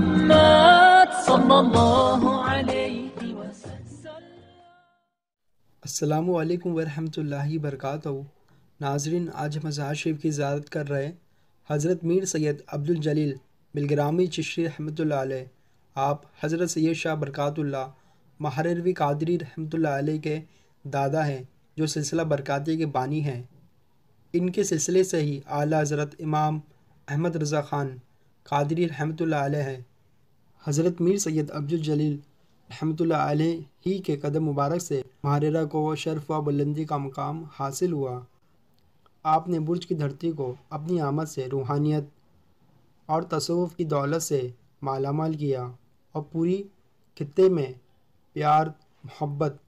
محمد صلى الله عليه आज हम मज़ार शरीफ की ज्यारत कर रहे हैं हज़रत मीर सैद अब्दुलजलील जलील बिलग्रामी चिश्री रहमत आप हज़रत सैद शाह बरकतुल्ला महारवी कादरी रहमत के दादा हैं जो सिलसिला बरकतिया के बानी हैं इनके सिलसिले से ही आला हज़रत इमाम अहमद रज़ा ख़ान कादरी रहमत अलैह हैं हज़रत मीर सैद अब्दुल जलील रहमतुल्लाह अलैह ही के कदम मुबारक से महारेरा को शर्फ व बुलंदी का मकाम हासिल हुआ आपने बुर्ज की धरती को अपनी आमद से रूहानियत और तसवुफ़ की दौलत से मालामाल किया और पूरी खत्े में प्यार मोहब्बत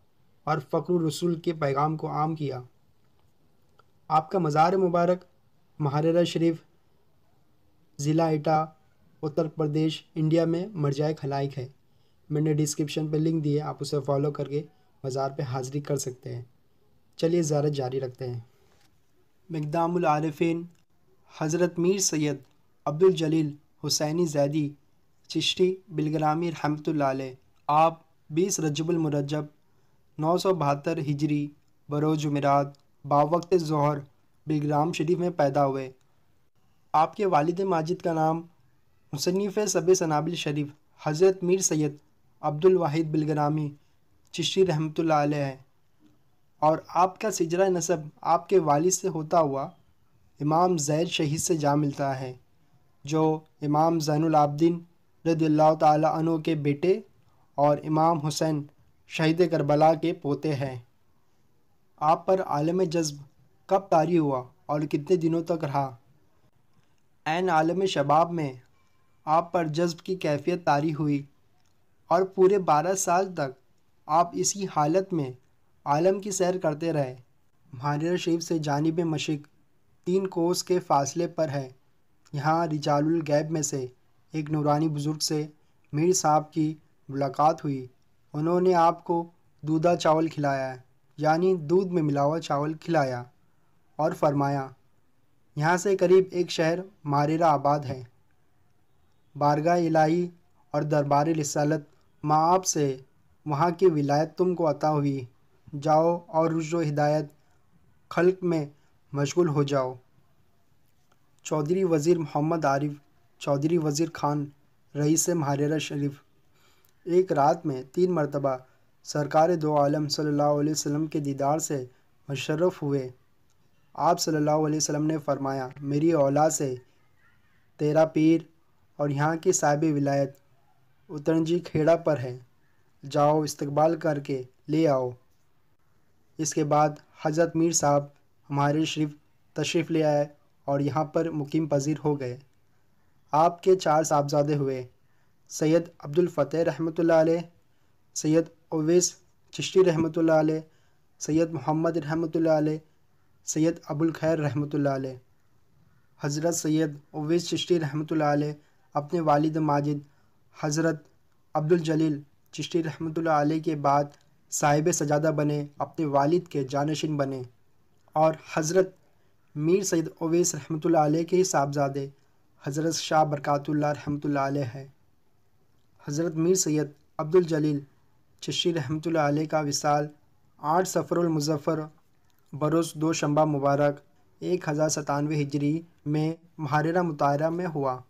और फ़क्र रसूल के पैगाम को आम किया आपका मज़ार मुबारक महारेरा शरीफ ज़िला एटा उत्तर प्रदेश इंडिया में मरजाए खलाइक है मैंने डिस्क्रिप्शन पर लिंक दिए आप उसे फॉलो करके मज़ार पे हाज़िरी कर सकते हैं चलिए ज़्यारत जारी रखते हैं मकदामुल हज़रत मीर सैयद अब्दुल जलील हुसैनी जैदी चिश्ती बिलगरामी रहमत आप बीस रजबुलमरजब नौ सौ बहत्तर हिजरी बरोज जुमेरात बावक्त जहर बिलग्राम शरीफ में पैदा हुए आपके वालद माजिद का नाम मुसनफ़ सब सनाबिल शरीफ हज़रत मीर सैद अब्दुल वाहिद बिलगरामी चिश्ती रहमत है और आपका सिजरा नसब आपके वालिद से होता हुआ इमाम जैद शहीद से जा मिलता है जो इमाम जैनआबदीन रदील्ला तनों के बेटे और इमाम हुसैन शहीद करबला के पोते हैं आप पर आलम जज्ब कब तारी हुआ और कितने दिनों तक रहा एन आलम शबाब में आप पर जज्ब की कैफियत तारी हुई और पूरे बारह साल तक आप इसी हालत में आलम की सैर करते रहे महानर शरीफ से जानब मशिक तीन कोस के फासले पर है यहाँ रिजालगैब में से एक नूरानी बुज़ुर्ग से मीर साहब की मुलाकात हुई उन्होंने आपको दूधा चावल खिलाया यानी दूध में मिला हुआ चावल खिलाया और फरमाया यहाँ से करीब एक शहर मारेरा आबाद है बारगा इलाही और दरबार माँ आप से वहाँ की विलायत तुमको अता हुई जाओ और रुजो हिदायत खल्क में मशगूल हो जाओ चौधरी वज़ीर मोहम्मद आरिफ चौधरी वज़ीर खान रईस महारेरा शरीफ एक रात में तीन मरतबा सरकार दो आलम सल्लल्लाहु अलैहि वसल्लम के दीदार से मुशर्रफ़ हुए आप सल्लल्लाहु अलैहि वसल्लम ने फरमाया मेरी औलाद से तेरा पीर और यहाँ की साहिब विलायत उतरजी खेड़ा पर है जाओ इस्तकबाल करके ले आओ इसके बाद हज़रत मीर साहब हमारे शरीफ तशरीफ़ ले आए और यहाँ पर मुकीम पजीर हो गए आपके चार साहबजादे हुए सैयद अब्दुल फ़तेह रहमतुल्लाह अलैह सैयद ओवैस चिश्ती रहमतुल्लाह अलैह सैयद मोहम्मद रहमतुल्लाह अलैह सैयद अबुल खैर रहमत हज़रत सैयद अवैस चिश्ती रहमत अपने वालिद माजिद हज़रत अब्दुल जलील चिश्ती रहमत के बाद साहिब सजादा बने अपने वालिद के जानशीन बने और हज़रत मीर सैद अवैस रहमत के ही साहबजादे हज़रत शाह बरकतुल्ला रहमत है हज़रत मीर सैद अब्दुल जलील चिश्ती रहमत का विसाल आठ सफ़रमज़फ़र बरस दो शंबा मुबारक एक हज़ार सतानवे हिजरी में महारेरा मुतारा में हुआ